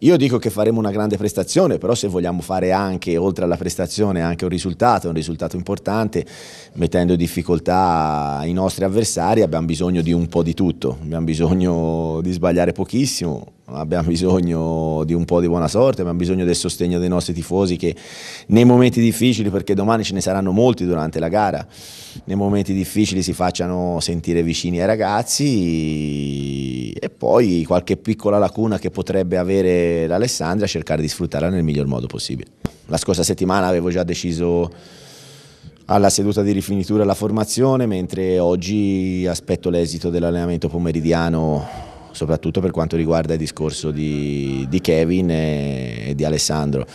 Io dico che faremo una grande prestazione, però se vogliamo fare anche, oltre alla prestazione, anche un risultato, un risultato importante, mettendo in difficoltà i nostri avversari, abbiamo bisogno di un po' di tutto, abbiamo bisogno di sbagliare pochissimo, abbiamo bisogno di un po' di buona sorte, abbiamo bisogno del sostegno dei nostri tifosi che nei momenti difficili, perché domani ce ne saranno molti durante la gara, nei momenti difficili si facciano sentire vicini ai ragazzi poi qualche piccola lacuna che potrebbe avere l'Alessandria cercare di sfruttarla nel miglior modo possibile. La scorsa settimana avevo già deciso alla seduta di rifinitura la formazione, mentre oggi aspetto l'esito dell'allenamento pomeridiano soprattutto per quanto riguarda il discorso di, di Kevin e, e di Alessandro.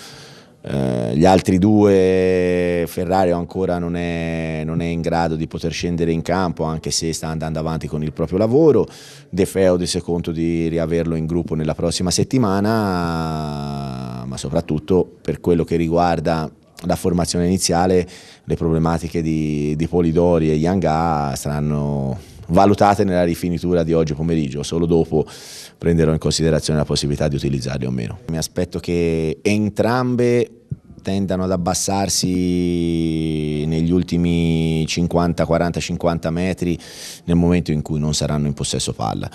Eh, gli altri due Ferrari ancora non è, non è, in grado di poter scendere in campo anche se sta andando avanti con il proprio lavoro De Feudis è conto di riaverlo in gruppo nella prossima settimana ma soprattutto per quello che riguarda la formazione iniziale le problematiche di, di Polidori e Yanga saranno valutate nella rifinitura di oggi pomeriggio, solo dopo prenderò in considerazione la possibilità di utilizzarli o meno. Mi aspetto che entrambe tendano ad abbassarsi negli ultimi 50, 40, 50 metri nel momento in cui non saranno in possesso palla.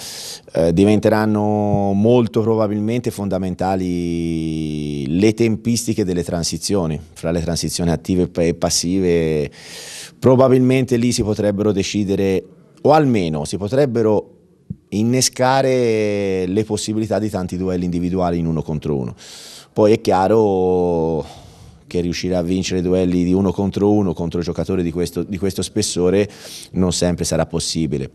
Eh, diventeranno molto probabilmente fondamentali le tempistiche delle transizioni, fra le transizioni attive e passive probabilmente lì si potrebbero decidere o almeno si potrebbero innescare le possibilità di tanti duelli individuali in uno contro uno. Poi è chiaro che riuscire a vincere duelli di uno contro uno contro giocatori di questo, di questo spessore non sempre sarà possibile,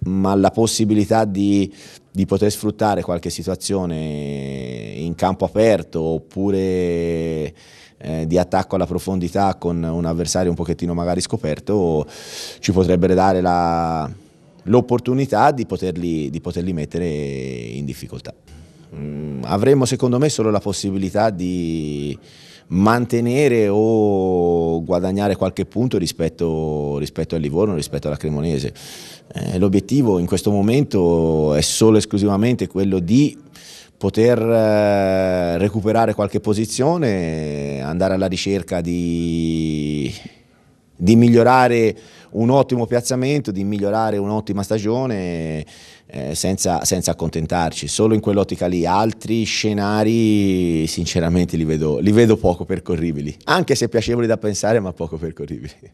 ma la possibilità di, di poter sfruttare qualche situazione in campo aperto oppure eh, di attacco alla profondità con un avversario un pochettino magari scoperto ci potrebbero dare l'opportunità di, di poterli mettere in difficoltà mm, avremmo secondo me solo la possibilità di mantenere o guadagnare qualche punto rispetto, rispetto al Livorno, rispetto alla Cremonese. Eh, L'obiettivo in questo momento è solo e esclusivamente quello di poter eh, recuperare qualche posizione, andare alla ricerca di, di, migliorare un ottimo piazzamento, di migliorare un'ottima stagione eh, senza, senza, accontentarci, solo in quell'ottica lì, altri scenari sinceramente li vedo, li vedo poco percorribili, anche se piacevoli da pensare ma poco percorribili.